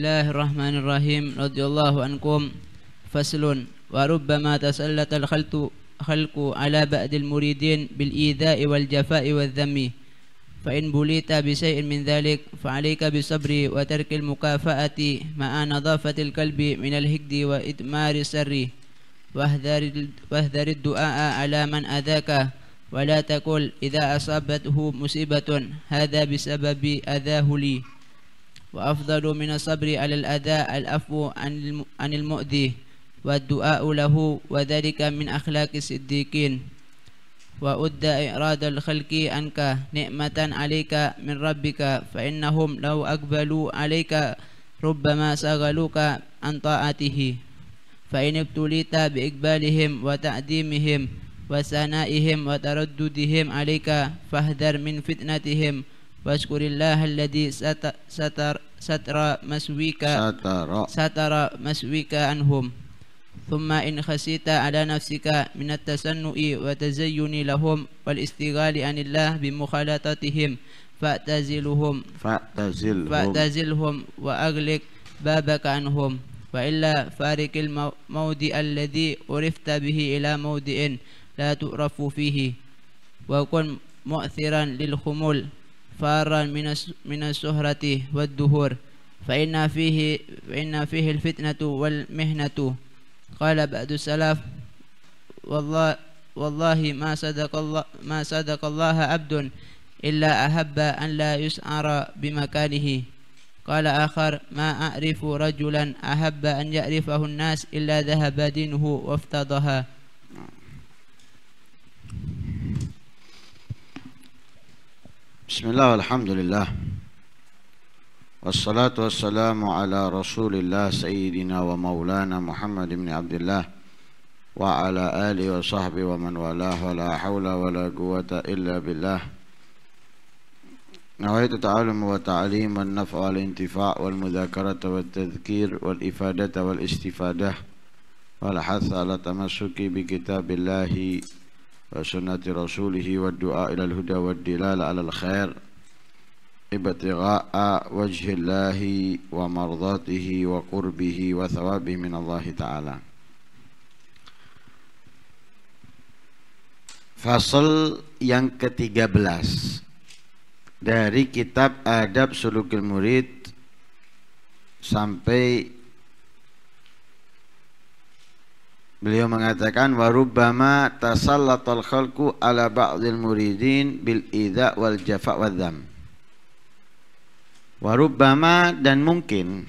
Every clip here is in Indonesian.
الله الرحمن الرحيم رضي الله عنكم فصل وربما تسلط الخلق خلق على بعد المريدين بالإيذاء والجفاء والذم فإن بليت بشيء من ذلك فعليك بصبر وترك المكافأة مع نظافة القلب من الهجد وإدمار السر واهذر الدعاء على من أذاك ولا تقل إذا أصابته مصيبة هذا بسبب أذاه لي وأفضل من الصبر على الأذى الأفو عن المؤذي والدعاء له وذلك من أخلاق الصديقين وأدى إعراض الخلق عنك نعمة عليك من ربك فإنهم لو أقبلوا عليك ربما سغلوك عن طاعته فإن ابتليت بإقبالهم وتعديمهم وثنائهم وترددهم عليك فاهذر من فتنتهم واشكر الله الذي ستر ستر, مسويك ستر ستر مسويك عنهم ثم إن خشيت على نفسك من التسنؤ وتزين لهم والاستغلال عن الله بمخالطتهم فاعتزلهم فاعتزلهم فاعتزلهم وأغلق بابك عنهم وإلا فارق الموضع الذي عرفت به إلى موضع لا تعرف فيه وكن مؤثرا للخمول فارا من من السهرة والدهور فإن فيه فإن فيه الفتنة والمهنة قال بعد السلف والله والله ما صدق الله ما صدق الله عبد إلا أحب أن لا يسعر بمكانه قال آخر ما أعرف رجلا أحب أن يعرفه الناس إلا ذهب دينه وافتضها بسم الله والحمد لله والصلاة والسلام على رسول الله سيدنا ومولانا محمد بن عبد الله وعلى آله وصحبه ومن والاه ولا حول ولا قوة إلا بالله نويت التعلم والتعليم والنفع والانتفاع والمذاكرة والتذكير والإفادة والاستفادة والحث على تمسك بكتاب الله وسنة رسوله والدعاء إلى الهدى والدلال على الخير ابتغاء وجه الله ومرضاته وقربه وثوابه من الله تعالى Fasal yang ke-13 dari kitab Adab Sulukil Murid sampai Beliau mengatakan warubama tasallatal khalqu ala ba'dil muridin bil idza wal jafa wal dham. Warubama dan mungkin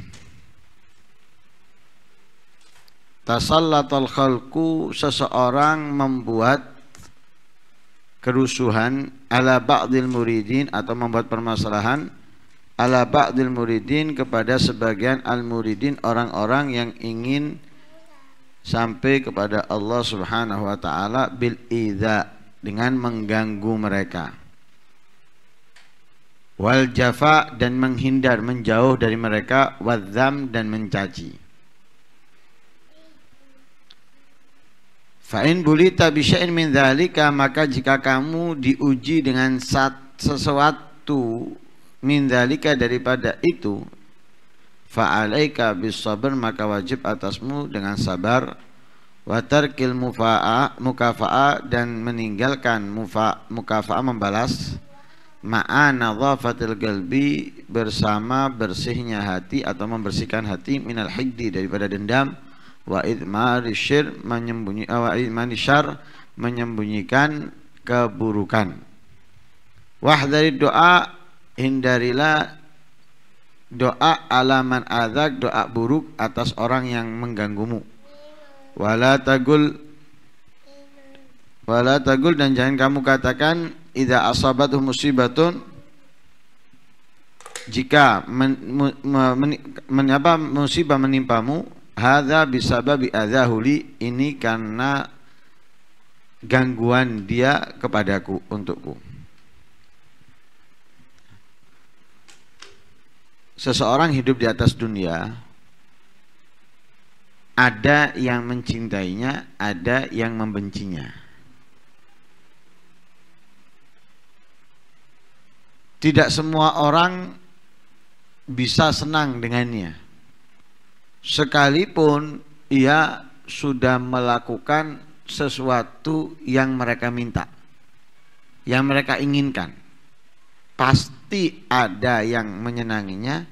tasallatal khalqu seseorang membuat kerusuhan ala ba'dil muridin atau membuat permasalahan ala ba'dil muridin kepada sebagian al muridin orang-orang yang ingin sampai kepada Allah Subhanahu wa taala bil idza dengan mengganggu mereka wal jafa dan menghindar menjauh dari mereka wadzam dan mencaci Fa'in bulita bisya'in min dhalika maka jika kamu diuji dengan sesuatu min dhalika daripada itu fa'alaika bis sabr maka wajib atasmu dengan sabar wa tarkil mufa'a mukafa'a dan meninggalkan mufa mukafa'a membalas ma'ana nadhafatil galbi bersama bersihnya hati atau membersihkan hati minal hiddi daripada dendam wa idmari syir menyembunyi wa idmani syar menyembunyikan keburukan wahdari doa hindarilah doa alaman adak doa buruk atas orang yang mengganggumu wala tagul wala tagul dan jangan kamu katakan idza asabat musibatun jika men, men, men, men, musibah menimpamu hadza bisababi adzahuli ini karena gangguan dia kepadaku untukku seseorang hidup di atas dunia ada yang mencintainya, ada yang membencinya. Tidak semua orang bisa senang dengannya. Sekalipun ia sudah melakukan sesuatu yang mereka minta, yang mereka inginkan. Pasti pasti ada yang menyenanginya,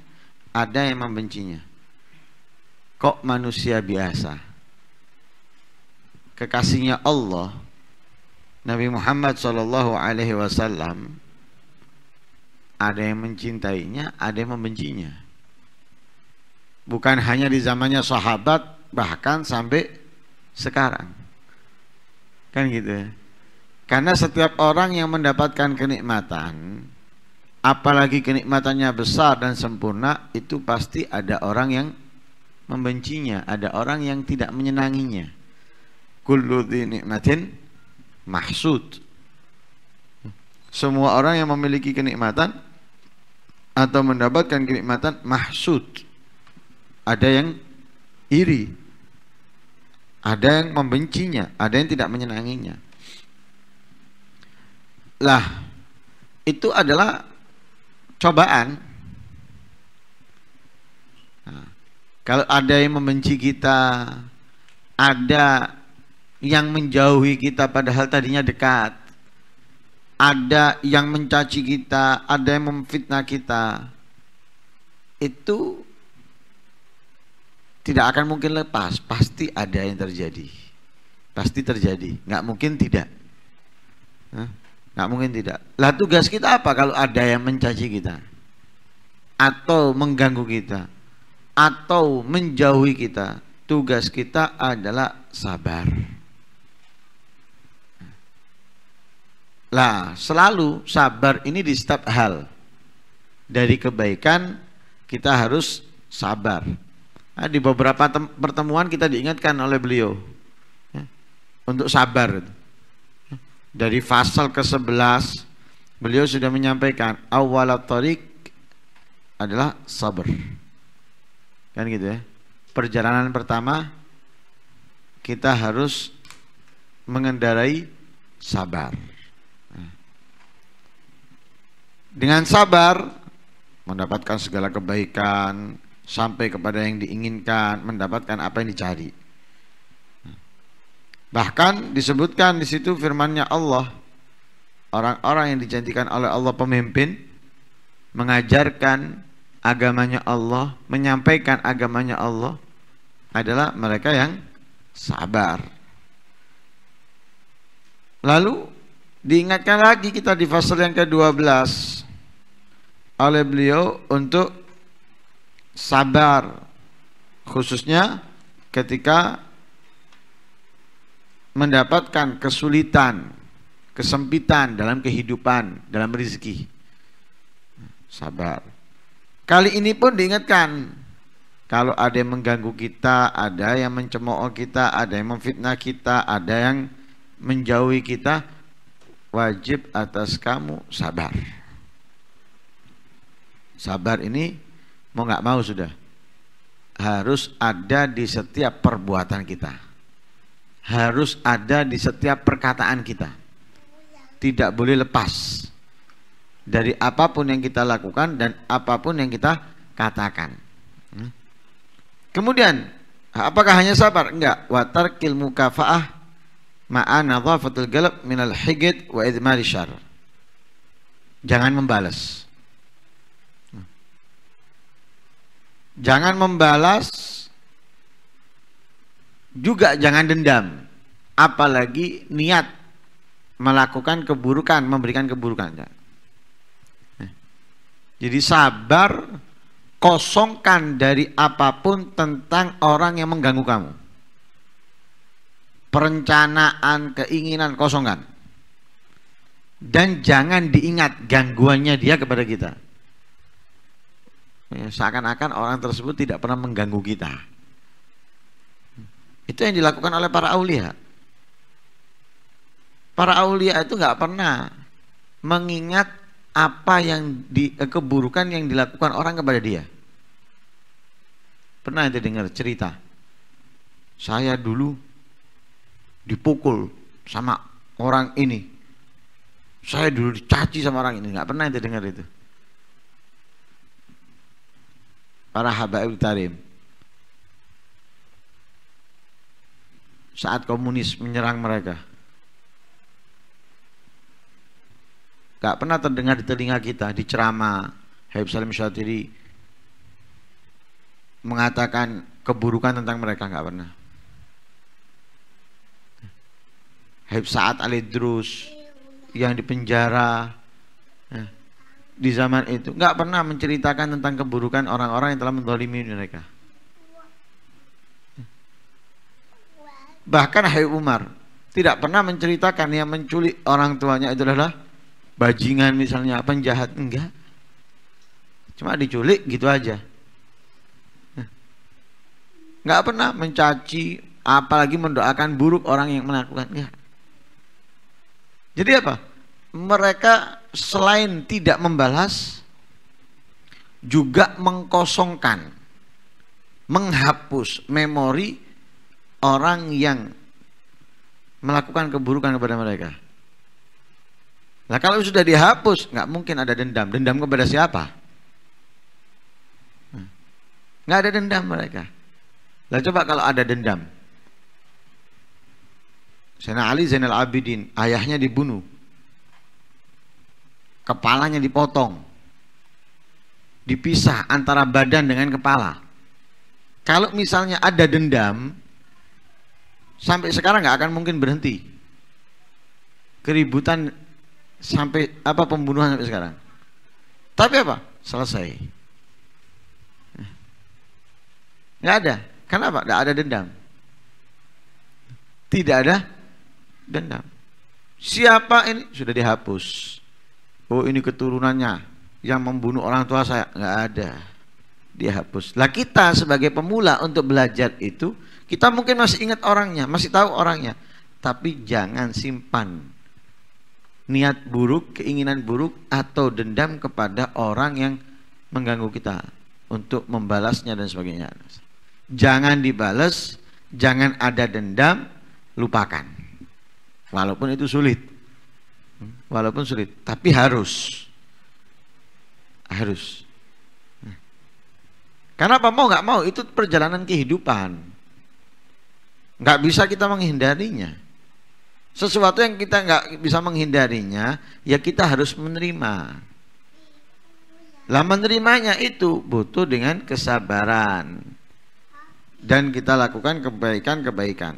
ada yang membencinya. Kok manusia biasa? Kekasihnya Allah, Nabi Muhammad Shallallahu Alaihi Wasallam, ada yang mencintainya, ada yang membencinya. Bukan hanya di zamannya sahabat, bahkan sampai sekarang. Kan gitu ya. Karena setiap orang yang mendapatkan kenikmatan apalagi kenikmatannya besar dan sempurna, itu pasti ada orang yang membencinya, ada orang yang tidak menyenanginya. Kullu nikmatin mahsud. Semua orang yang memiliki kenikmatan atau mendapatkan kenikmatan mahsud. Ada yang iri, ada yang membencinya, ada yang tidak menyenanginya. Lah, itu adalah cobaan. Nah, kalau ada yang membenci kita, ada yang menjauhi kita padahal tadinya dekat. Ada yang mencaci kita, ada yang memfitnah kita. Itu tidak akan mungkin lepas, pasti ada yang terjadi. Pasti terjadi, nggak mungkin tidak. Hah? Nggak mungkin tidak. Lah tugas kita apa kalau ada yang mencaci kita? Atau mengganggu kita? Atau menjauhi kita? Tugas kita adalah sabar. Lah, selalu sabar ini di setiap hal. Dari kebaikan kita harus sabar. Nah, di beberapa pertemuan kita diingatkan oleh beliau ya, untuk sabar dari fasal ke-11 beliau sudah menyampaikan awal tarik adalah sabar. Kan gitu ya. Perjalanan pertama kita harus mengendarai sabar. Dengan sabar mendapatkan segala kebaikan sampai kepada yang diinginkan, mendapatkan apa yang dicari. Bahkan disebutkan di situ firmannya Allah orang-orang yang dijanjikan oleh Allah pemimpin mengajarkan agamanya Allah, menyampaikan agamanya Allah adalah mereka yang sabar. Lalu diingatkan lagi kita di pasal yang ke-12 oleh beliau untuk sabar khususnya ketika mendapatkan kesulitan, kesempitan dalam kehidupan, dalam rezeki. Sabar. Kali ini pun diingatkan, kalau ada yang mengganggu kita, ada yang mencemooh kita, ada yang memfitnah kita, ada yang menjauhi kita, wajib atas kamu sabar. Sabar ini mau nggak mau sudah harus ada di setiap perbuatan kita harus ada di setiap perkataan kita. Tidak boleh lepas dari apapun yang kita lakukan dan apapun yang kita katakan. Hmm? Kemudian, apakah hanya sabar? Enggak. Watarkil mukafaah ma'a nadhafatul galab minal higid wa idmari syar. Jangan membalas. Hmm. Jangan membalas juga jangan dendam apalagi niat melakukan keburukan memberikan keburukan ya. eh. jadi sabar kosongkan dari apapun tentang orang yang mengganggu kamu perencanaan keinginan kosongkan dan jangan diingat gangguannya dia kepada kita eh, seakan-akan orang tersebut tidak pernah mengganggu kita itu yang dilakukan oleh para aulia. Para aulia itu nggak pernah mengingat apa yang di, keburukan yang dilakukan orang kepada dia. Pernah itu dengar cerita. Saya dulu dipukul sama orang ini. Saya dulu dicaci sama orang ini, nggak pernah itu dengar itu. Para habaib tarim saat komunis menyerang mereka. Gak pernah terdengar di telinga kita di ceramah Habib Salim Syatiri mengatakan keburukan tentang mereka nggak pernah. Habib Saat Ali Drus yang di penjara ya, di zaman itu nggak pernah menceritakan tentang keburukan orang-orang yang telah mendolimi mereka. Bahkan Hai Umar tidak pernah menceritakan yang menculik orang tuanya itu adalah bajingan misalnya penjahat enggak. Cuma diculik gitu aja. Enggak pernah mencaci apalagi mendoakan buruk orang yang melakukan enggak. Jadi apa? Mereka selain tidak membalas juga mengkosongkan menghapus memori orang yang melakukan keburukan kepada mereka. Nah kalau sudah dihapus, nggak mungkin ada dendam. Dendam kepada siapa? Hmm. Nggak ada dendam mereka. Lah coba kalau ada dendam. Sena Ali Zainal Abidin, ayahnya dibunuh. Kepalanya dipotong. Dipisah antara badan dengan kepala. Kalau misalnya ada dendam, sampai sekarang nggak akan mungkin berhenti keributan sampai apa pembunuhan sampai sekarang tapi apa selesai nggak ada kenapa nggak ada dendam tidak ada dendam siapa ini sudah dihapus oh ini keturunannya yang membunuh orang tua saya nggak ada dihapus lah kita sebagai pemula untuk belajar itu kita mungkin masih ingat orangnya, masih tahu orangnya, tapi jangan simpan niat buruk, keinginan buruk atau dendam kepada orang yang mengganggu kita untuk membalasnya dan sebagainya. Jangan dibalas, jangan ada dendam, lupakan. Walaupun itu sulit. Walaupun sulit, tapi harus. Harus. Karena apa mau nggak mau itu perjalanan kehidupan. Nggak bisa kita menghindarinya. Sesuatu yang kita nggak bisa menghindarinya, ya kita harus menerima. Lah menerimanya itu butuh dengan kesabaran. Dan kita lakukan kebaikan-kebaikan.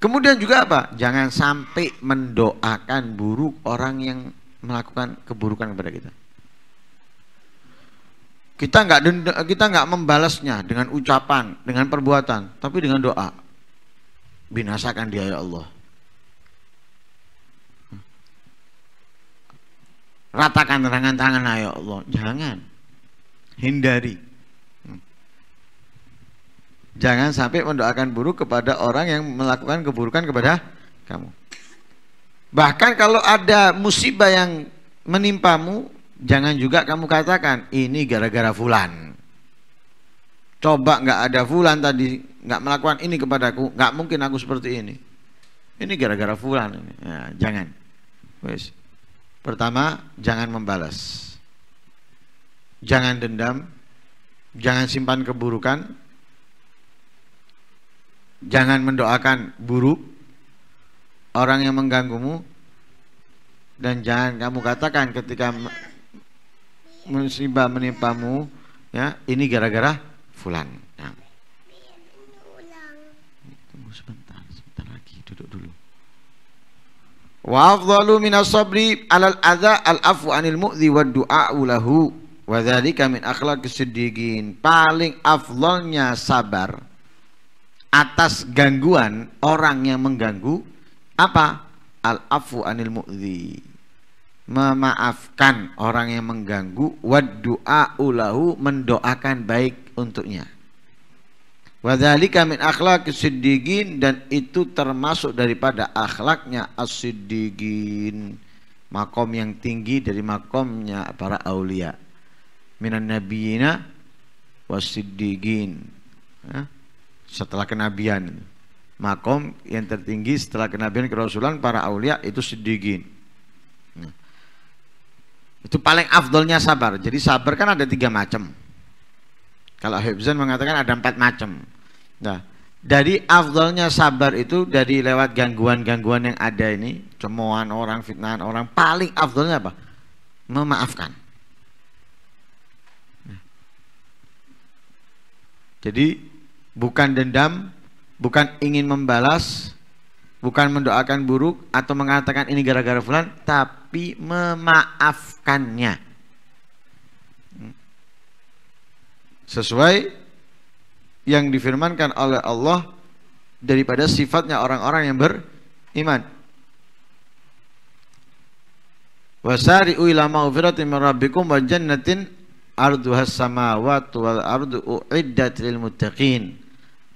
Kemudian juga apa? Jangan sampai mendoakan buruk orang yang melakukan keburukan kepada kita. Kita nggak kita nggak membalasnya dengan ucapan, dengan perbuatan, tapi dengan doa binasakan dia ya Allah ratakan tangan tangan ya Allah jangan hindari jangan sampai mendoakan buruk kepada orang yang melakukan keburukan kepada kamu bahkan kalau ada musibah yang menimpamu jangan juga kamu katakan ini gara-gara fulan coba nggak ada fulan tadi nggak melakukan ini kepadaku nggak mungkin aku seperti ini ini gara-gara fulan ya, jangan wes pertama jangan membalas jangan dendam jangan simpan keburukan jangan mendoakan buruk orang yang mengganggumu dan jangan kamu katakan ketika musibah menimpamu ya ini gara-gara fulan. Nah. Tunggu sebentar, sebentar lagi duduk dulu. Wa afdalu min sabri al-adha al afu 'anil mu'zi wa du'a'u lahu wa dhalika min akhlak siddiqin. Paling afdolnya sabar atas gangguan orang yang mengganggu apa? al afu 'anil mu'zi memaafkan orang yang mengganggu wa du'a'u ulahu mendoakan baik untuknya. Wadzalika min akhlak siddiqin dan itu termasuk daripada akhlaknya as-siddiqin. Makom yang tinggi dari makomnya para aulia. Minan nabiyina wasiddiqin. Ya. Setelah kenabian. Makom yang tertinggi setelah kenabian kerasulan para aulia itu siddiqin. Ya. Itu paling afdolnya sabar. Jadi sabar kan ada tiga macam kalau Hebzen mengatakan ada empat macam. Nah, dari afdalnya sabar itu dari lewat gangguan-gangguan yang ada ini, cemoan orang, fitnah orang, paling afdalnya apa? Memaafkan. Nah. Jadi bukan dendam, bukan ingin membalas, bukan mendoakan buruk atau mengatakan ini gara-gara fulan, tapi memaafkannya. sesuai yang difirmankan oleh Allah daripada sifatnya orang-orang yang beriman. Wasari'u ila maghfiratin min rabbikum wa jannatin arduhas samawati wal ardu uiddat lil muttaqin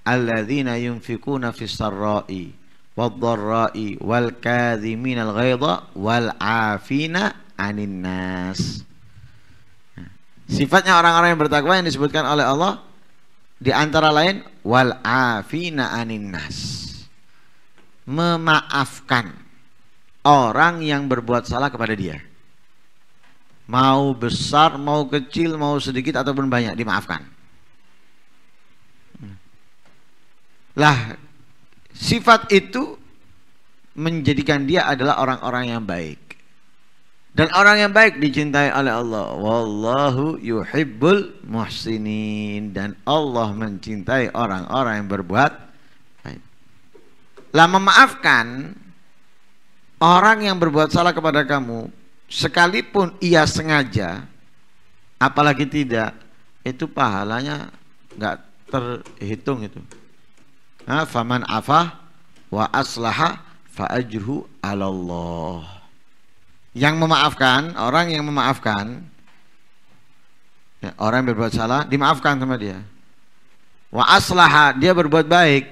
alladzina yunfikuna fis sarra'i wad dharra'i wal kadhimina al ghaidha wal afina anin nas. Sifatnya orang-orang yang bertakwa yang disebutkan oleh Allah di antara lain wal afina anin Memaafkan orang yang berbuat salah kepada dia. Mau besar, mau kecil, mau sedikit ataupun banyak dimaafkan. Lah sifat itu menjadikan dia adalah orang-orang yang baik. Dan orang yang baik dicintai oleh Allah. Wallahu yuhibbul muhsinin. Dan Allah mencintai orang-orang yang berbuat baik. Lah memaafkan orang yang berbuat salah kepada kamu sekalipun ia sengaja apalagi tidak itu pahalanya nggak terhitung itu nah, faman afah wa aslaha fa ajruhu alallah yang memaafkan orang yang memaafkan ya, orang yang berbuat salah dimaafkan sama dia wa aslaha dia berbuat baik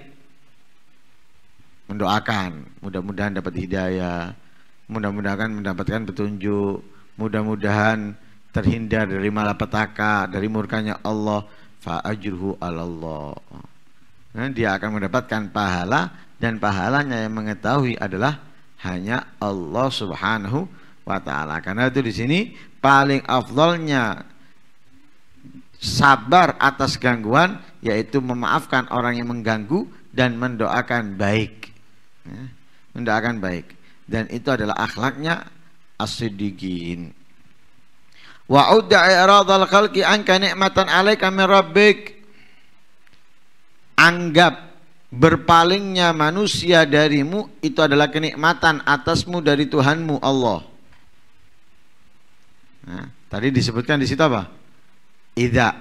mendoakan mudah-mudahan dapat hidayah mudah-mudahan mendapatkan petunjuk mudah-mudahan terhindar dari malapetaka dari murkanya Allah ajruhu Allah nah, dia akan mendapatkan pahala dan pahalanya yang mengetahui adalah hanya Allah subhanahu wa taala. Karena itu di sini paling afdolnya sabar atas gangguan yaitu memaafkan orang yang mengganggu dan mendoakan baik. Ya, mendoakan baik. Dan itu adalah akhlaknya as-siddiqin. Wa udda'i i'radal khalqi anka ni'matan 'alaika min rabbik. Anggap berpalingnya manusia darimu itu adalah kenikmatan atasmu dari Tuhanmu Allah. Nah, tadi disebutkan di situ apa? Ida.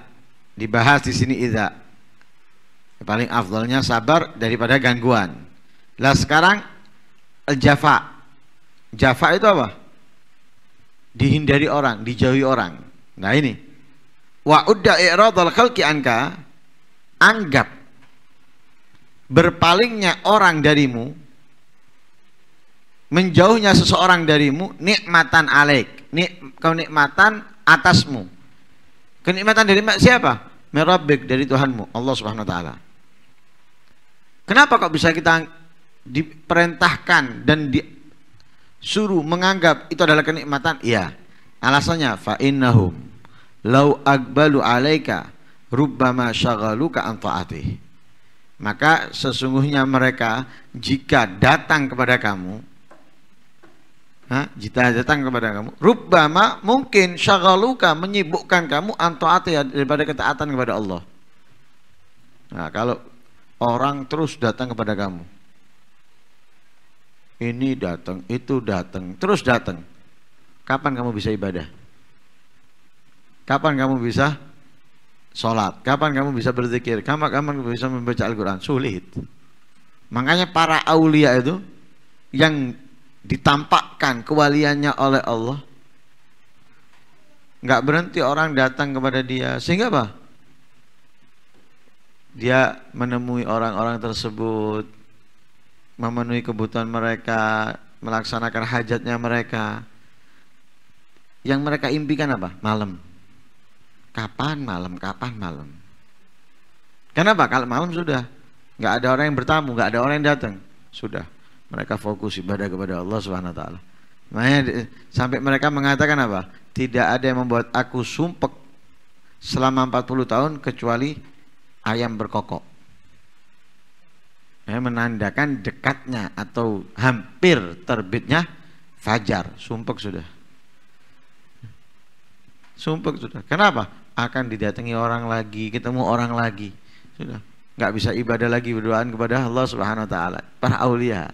Dibahas di sini ida. Paling afdolnya sabar daripada gangguan. Lah sekarang jafa. Jafa itu apa? Dihindari orang, dijauhi orang. Nah ini. Wa udda i'radul khalqi anka anggap berpalingnya orang darimu menjauhnya seseorang darimu nikmatan alaik nik kenikmatan atasmu. Kenikmatan dari siapa? Merabbik dari Tuhanmu, Allah Subhanahu wa taala. Kenapa kok bisa kita diperintahkan dan disuruh menganggap itu adalah kenikmatan? Iya. Alasannya fa innahum lau akbalu alaika rubbama syaghaluka an Maka sesungguhnya mereka jika datang kepada kamu Ha? Jita datang kepada kamu. Rubbama mungkin syagaluka menyibukkan kamu antoati daripada ketaatan kepada Allah. Nah, kalau orang terus datang kepada kamu. Ini datang, itu datang, terus datang. Kapan kamu bisa ibadah? Kapan kamu bisa sholat? Kapan kamu bisa berzikir? Kapan kamu bisa membaca Al-Quran? Sulit. Makanya para aulia itu yang ditampakkan kewaliannya oleh Allah nggak berhenti orang datang kepada dia sehingga apa dia menemui orang-orang tersebut memenuhi kebutuhan mereka melaksanakan hajatnya mereka yang mereka impikan apa malam kapan malam kapan malam kenapa kalau malam sudah nggak ada orang yang bertamu nggak ada orang yang datang sudah mereka fokus ibadah kepada Allah Subhanahu wa taala. Makanya sampai mereka mengatakan apa? Tidak ada yang membuat aku sumpek selama 40 tahun kecuali ayam berkokok. Ya, menandakan dekatnya atau hampir terbitnya fajar, sumpek sudah. Sumpek sudah. Kenapa? Akan didatangi orang lagi, ketemu orang lagi. Sudah. Nggak bisa ibadah lagi berdoaan kepada Allah Subhanahu wa taala. Para aulia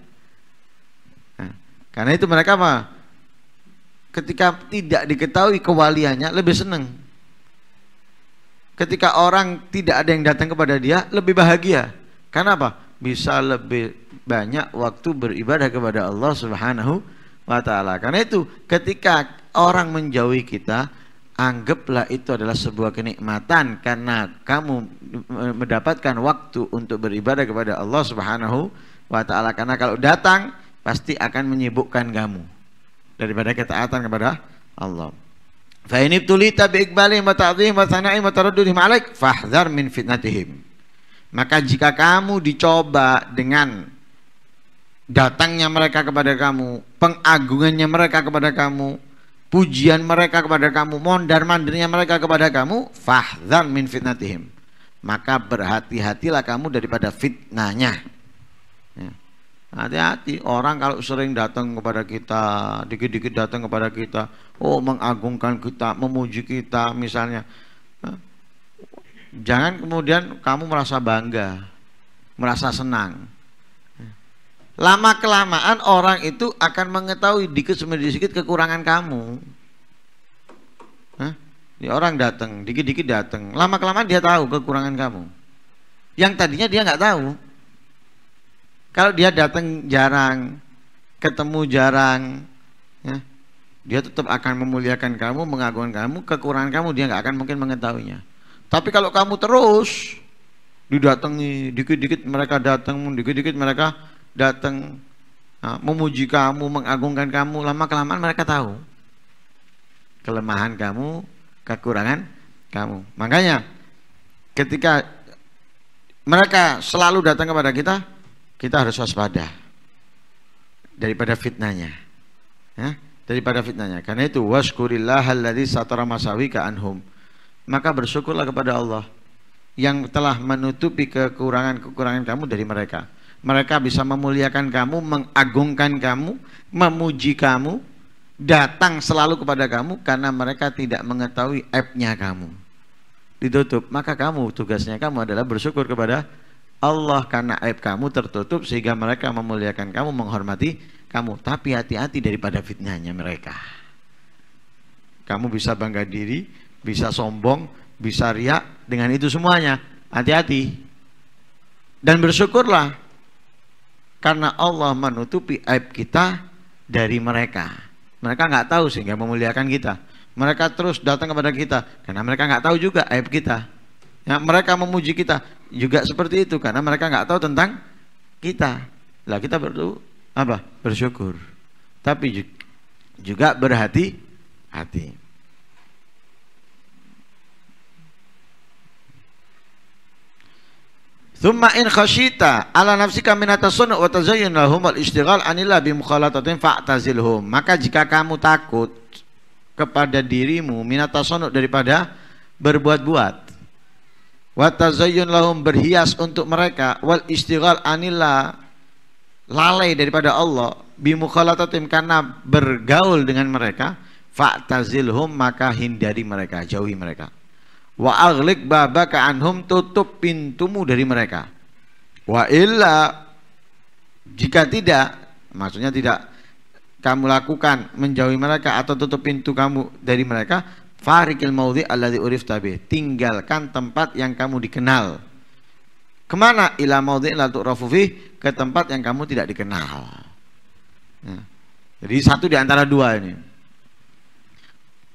karena itu mereka apa? Ketika tidak diketahui kewaliannya lebih senang. Ketika orang tidak ada yang datang kepada dia lebih bahagia. Karena apa? Bisa lebih banyak waktu beribadah kepada Allah Subhanahu wa taala. Karena itu ketika orang menjauhi kita, anggaplah itu adalah sebuah kenikmatan karena kamu mendapatkan waktu untuk beribadah kepada Allah Subhanahu wa taala karena kalau datang pasti akan menyibukkan kamu daripada ketaatan kepada Allah. Fa in ibtulita bi ikbalihim wa ta'dhihim wa sana'ihim wa taraddudihim alaik fahdhar min fitnatihim. Maka jika kamu dicoba dengan datangnya mereka kepada kamu, pengagungannya mereka kepada kamu, pujian mereka kepada kamu, mondar-mandirnya mereka kepada kamu, fahdhar min fitnatihim. Maka berhati-hatilah kamu daripada fitnahnya. Hati-hati orang kalau sering datang kepada kita, dikit-dikit datang kepada kita, oh mengagungkan kita, memuji kita misalnya. Jangan kemudian kamu merasa bangga, merasa senang. Lama kelamaan orang itu akan mengetahui dikit demi sedikit kekurangan kamu. Hah? Ya, orang datang, dikit-dikit datang. Lama kelamaan dia tahu kekurangan kamu. Yang tadinya dia nggak tahu. Kalau dia datang jarang, ketemu jarang, ya, dia tetap akan memuliakan kamu, mengagungkan kamu, kekurangan kamu dia nggak akan mungkin mengetahuinya. Tapi kalau kamu terus didatangi, dikit-dikit mereka datang, dikit-dikit mereka datang ya, memuji kamu, mengagungkan kamu, lama kelamaan mereka tahu kelemahan kamu, kekurangan kamu. Makanya ketika mereka selalu datang kepada kita, kita harus waspada daripada fitnahnya. Ya, daripada fitnahnya. Karena itu waskurillah alladzi satara masawika anhum. Maka bersyukurlah kepada Allah yang telah menutupi kekurangan-kekurangan kamu dari mereka. Mereka bisa memuliakan kamu, mengagungkan kamu, memuji kamu, datang selalu kepada kamu karena mereka tidak mengetahui aibnya kamu. Ditutup, maka kamu tugasnya kamu adalah bersyukur kepada Allah karena aib kamu tertutup sehingga mereka memuliakan kamu, menghormati kamu. Tapi hati-hati daripada fitnahnya mereka. Kamu bisa bangga diri, bisa sombong, bisa riak dengan itu semuanya. Hati-hati. Dan bersyukurlah karena Allah menutupi aib kita dari mereka. Mereka nggak tahu sehingga memuliakan kita. Mereka terus datang kepada kita karena mereka nggak tahu juga aib kita. Ya, mereka memuji kita juga seperti itu karena mereka nggak tahu tentang kita. Lah kita perlu apa? Bersyukur. Tapi juga berhati-hati. Thumma in khashita ala nafsika min atasun wa tazayyun lahum al istighal anillah bi mukhalatatin fa'tazilhum. Maka jika kamu takut kepada dirimu minatasun daripada berbuat-buat wa tazayyun lahum berhias untuk mereka wal istighal anillah lalai daripada Allah bimukhalatatim karena bergaul dengan mereka fa'tazilhum maka hindari mereka jauhi mereka wa aghliq babaka anhum tutup pintumu dari mereka wa illa jika tidak maksudnya tidak kamu lakukan menjauhi mereka atau tutup pintu kamu dari mereka Farikil maudhi alladhi urif tabih. Tinggalkan tempat yang kamu dikenal. Kemana ila maudhi la tu'rafu Ke tempat yang kamu tidak dikenal. Ya. jadi satu di antara dua ini.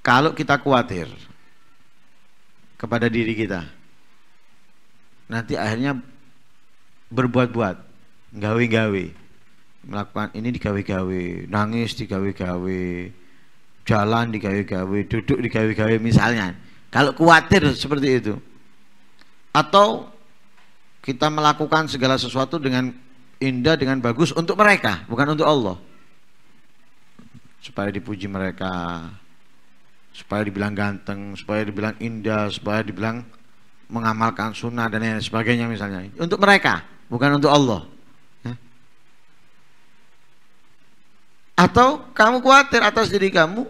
Kalau kita khawatir kepada diri kita, nanti akhirnya berbuat-buat, gawe-gawe, melakukan ini digawe-gawe, nangis digawe-gawe, jalan digawe-gawe, duduk digawe-gawe misalnya. Kalau khawatir seperti itu. Atau kita melakukan segala sesuatu dengan indah, dengan bagus untuk mereka, bukan untuk Allah. Supaya dipuji mereka, supaya dibilang ganteng, supaya dibilang indah, supaya dibilang mengamalkan sunnah dan lain sebagainya misalnya. Untuk mereka, bukan untuk Allah. Atau kamu khawatir atas diri kamu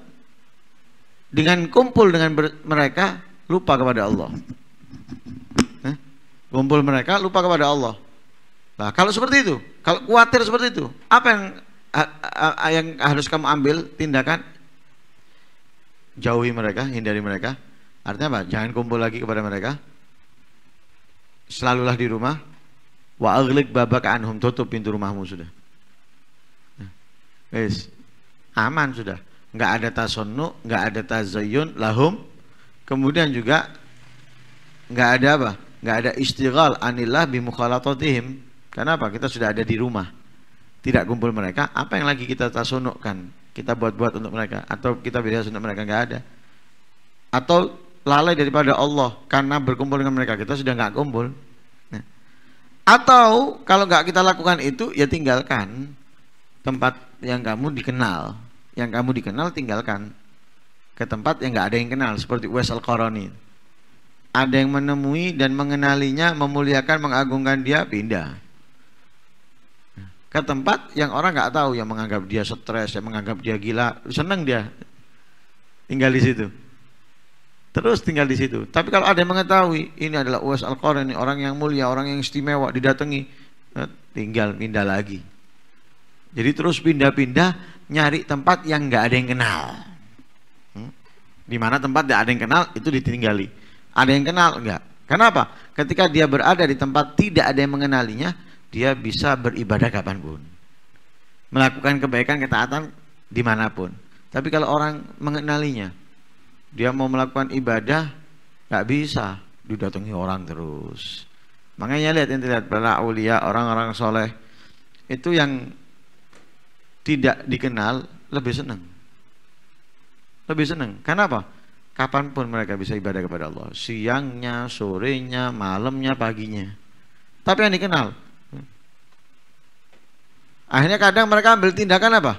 dengan kumpul dengan mereka lupa kepada Allah. Eh? Kumpul mereka lupa kepada Allah. Nah, kalau seperti itu, kalau khawatir seperti itu, apa yang yang harus kamu ambil tindakan? Jauhi mereka, hindari mereka. Artinya apa? Jangan kumpul lagi kepada mereka. Selalulah di rumah. Wa babak anhum tutup pintu rumahmu sudah. Yes, aman sudah. Nggak ada tasonnu, nggak ada tazayyun lahum. Kemudian juga nggak ada apa? Nggak ada istighal anillah bimukhalatotihim. Karena apa? Kita sudah ada di rumah. Tidak kumpul mereka, apa yang lagi kita tasunukkan? Kita buat-buat untuk mereka atau kita beda untuk mereka nggak ada. Atau lalai daripada Allah karena berkumpul dengan mereka kita sudah nggak kumpul. Nah. Atau kalau nggak kita lakukan itu ya tinggalkan tempat yang kamu dikenal. Yang kamu dikenal tinggalkan ke tempat yang nggak ada yang kenal seperti Uwais al Koroni Ada yang menemui dan mengenalinya, memuliakan, mengagungkan dia, pindah ke tempat yang orang nggak tahu, yang menganggap dia stres, yang menganggap dia gila, seneng dia tinggal di situ. Terus tinggal di situ. Tapi kalau ada yang mengetahui ini adalah Uwais al Koroni orang yang mulia, orang yang istimewa, didatangi, eh, tinggal pindah lagi. Jadi terus pindah-pindah nyari tempat yang nggak ada yang kenal. Hmm? Di mana tempat nggak ada yang kenal itu ditinggali. Ada yang kenal nggak? Kenapa? Ketika dia berada di tempat tidak ada yang mengenalinya, dia bisa beribadah kapanpun, melakukan kebaikan ketaatan dimanapun. Tapi kalau orang mengenalinya, dia mau melakukan ibadah nggak bisa, didatangi orang terus. Makanya lihat yang terlihat para ulia, orang-orang soleh itu yang tidak dikenal lebih senang. Lebih senang. Karena apa? Kapanpun mereka bisa ibadah kepada Allah. Siangnya, sorenya, malamnya, paginya. Tapi yang dikenal. Akhirnya kadang mereka ambil tindakan apa?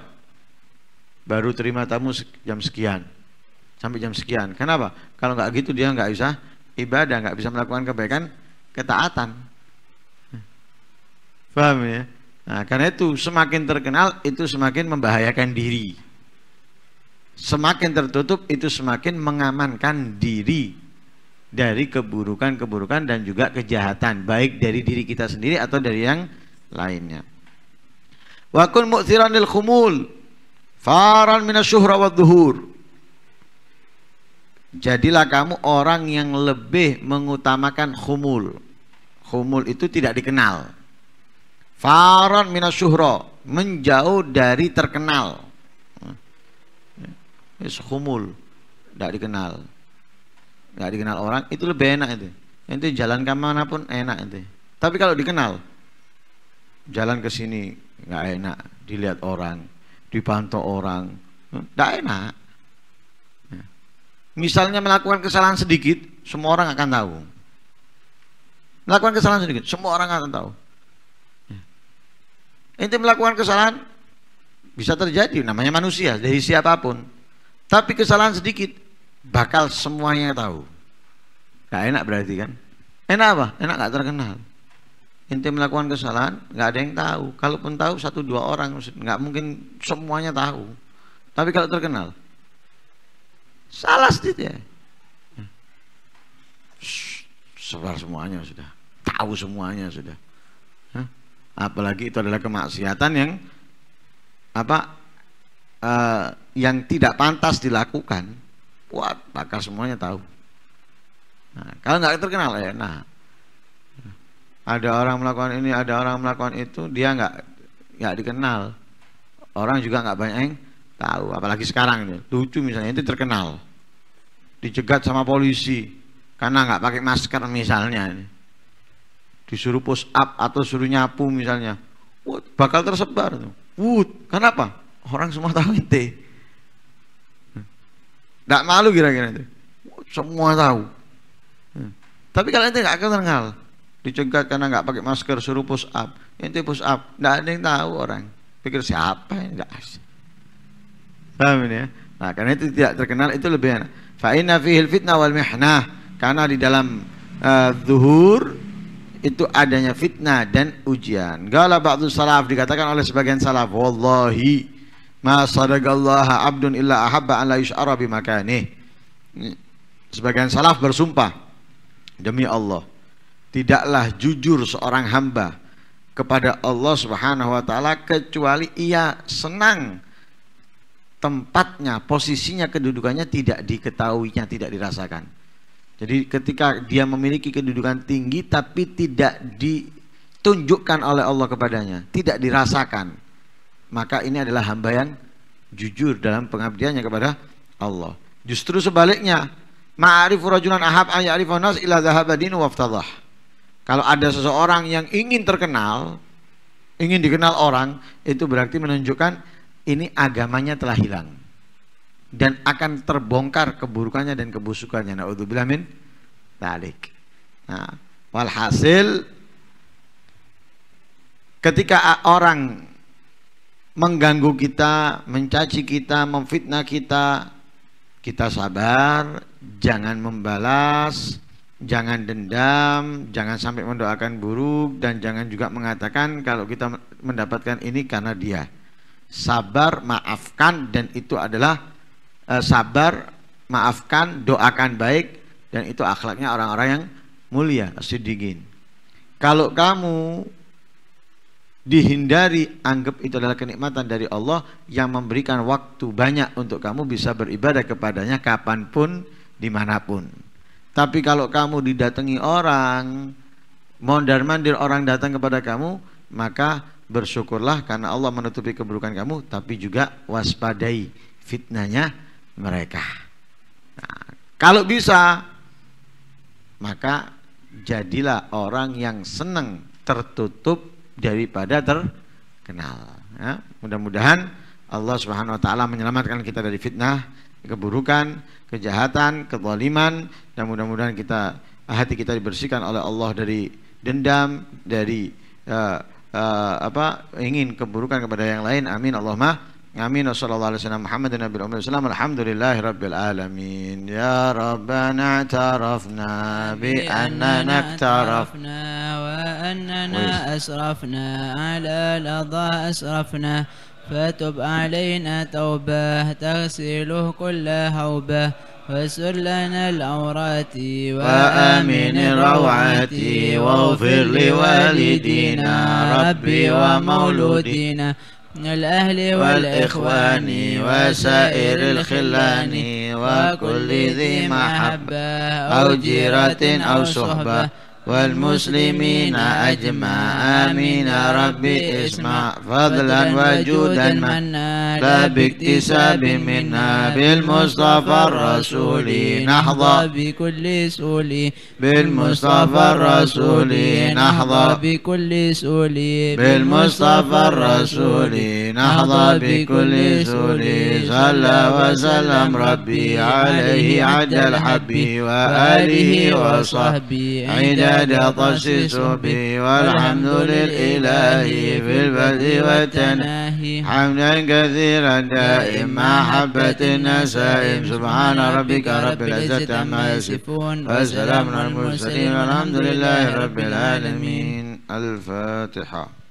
Baru terima tamu jam sekian. Sampai jam sekian. Kenapa? Kalau nggak gitu dia nggak bisa ibadah, nggak bisa melakukan kebaikan, ketaatan. Paham ya? Nah, karena itu semakin terkenal itu semakin membahayakan diri. Semakin tertutup itu semakin mengamankan diri dari keburukan-keburukan dan juga kejahatan baik dari diri kita sendiri atau dari yang lainnya. Wa kun mu'thiran lil khumul faran minasyuhra wadh-dhuhur. Jadilah kamu orang yang lebih mengutamakan khumul. Khumul itu tidak dikenal Faron syuhro menjauh dari terkenal. Is ya, khumul, tidak dikenal, tidak dikenal orang itu lebih enak itu. Itu jalan ke mana pun enak itu. Tapi kalau dikenal, jalan ke sini nggak enak, dilihat orang, dipantau orang, tidak hmm, enak. Ya. Misalnya melakukan kesalahan sedikit, semua orang akan tahu. Melakukan kesalahan sedikit, semua orang akan tahu ente melakukan kesalahan bisa terjadi namanya manusia dari siapapun tapi kesalahan sedikit bakal semuanya tahu gak enak berarti kan enak apa enak gak terkenal ente melakukan kesalahan gak ada yang tahu kalaupun tahu satu dua orang nggak mungkin semuanya tahu tapi kalau terkenal salah sedikit ya sebar semuanya sudah tahu semuanya sudah apalagi itu adalah kemaksiatan yang apa uh, yang tidak pantas dilakukan buat maka semuanya tahu nah, kalau nggak terkenal ya nah ada orang melakukan ini ada orang melakukan itu dia nggak nggak dikenal orang juga nggak banyak yang tahu apalagi sekarang ini lucu misalnya itu terkenal dicegat sama polisi karena nggak pakai masker misalnya ini disuruh push up atau suruh nyapu misalnya Wut, bakal tersebar tuh. Wut, kenapa? Orang semua tahu ente. gak malu kira-kira itu. Semua tahu. Hmm. Tapi kalau ente nggak kenal, dicegat karena nggak pakai masker suruh push up, ente push up, nggak ada yang tahu orang. Pikir siapa yang nggak Paham ini ya? Nah, karena itu tidak terkenal itu lebih enak. Fa fihil fitnah wal mihnah. Karena di dalam uh, zuhur itu adanya fitnah dan ujian. Gala ba'du salaf dikatakan oleh sebagian salaf, wallahi ma sadaqallaha abdun illa ahabba an la yush'ara bi Sebagian salaf bersumpah demi Allah, tidaklah jujur seorang hamba kepada Allah Subhanahu wa taala kecuali ia senang tempatnya, posisinya, kedudukannya tidak diketahuinya, tidak dirasakan. Jadi ketika dia memiliki kedudukan tinggi tapi tidak ditunjukkan oleh Allah kepadanya, tidak dirasakan, maka ini adalah hamba yang jujur dalam pengabdiannya kepada Allah. Justru sebaliknya, ma'arifu rajulan ahab ayarifu nas ila zahabadinu waftadah. Kalau ada seseorang yang ingin terkenal, ingin dikenal orang, itu berarti menunjukkan ini agamanya telah hilang dan akan terbongkar keburukannya dan kebusukannya. Naudzubillah min talik. Nah, walhasil ketika orang mengganggu kita, mencaci kita, memfitnah kita, kita sabar, jangan membalas, jangan dendam, jangan sampai mendoakan buruk dan jangan juga mengatakan kalau kita mendapatkan ini karena dia. Sabar, maafkan dan itu adalah E, sabar, maafkan, doakan baik dan itu akhlaknya orang-orang yang mulia, sedingin. Kalau kamu dihindari anggap itu adalah kenikmatan dari Allah yang memberikan waktu banyak untuk kamu bisa beribadah kepadanya kapanpun dimanapun tapi kalau kamu didatangi orang mondar mandir orang datang kepada kamu maka bersyukurlah karena Allah menutupi keburukan kamu tapi juga waspadai fitnahnya mereka. Nah, kalau bisa, maka jadilah orang yang senang tertutup daripada terkenal. Ya, mudah-mudahan Allah Subhanahu wa taala menyelamatkan kita dari fitnah, keburukan, kejahatan, kezaliman dan mudah-mudahan kita hati kita dibersihkan oleh Allah dari dendam, dari uh, uh, apa ingin keburukan kepada yang lain. Amin Allahumma آمين وصلى الله على سيدنا محمد النبي الأمي والسلام الحمد لله رب العالمين يا ربنا اعترفنا بأننا اقترفنا وأننا أسرفنا على الأضاء أسرفنا فتب علينا توبة تغسله كل هوبة واسر لنا العورات وآمن الروعات واغفر لوالدينا ربي ومولودينا الأهل والإخوان وسائر الخلان وكل ذي محبة أو جيرة أو صحبة والمسلمين أجمع آمين ربي اسمع فضلا وجودا منا لا باكتساب منا بالمصطفى الرسول نحظى بكل سولي بالمصطفى الرسول نحظى بكل سولي بالمصطفى الرسول نحظى بكل سولي صلى وسلم ربي عليه عد الحب وآله وصحبه عند يتطشش به والحمد للإله في البدء والتناهي حمدا كثيرا دائما حبة النسائم سبحان ربك رب العزة عما يصفون والسلام على المرسلين والحمد لله رب العالمين الفاتحة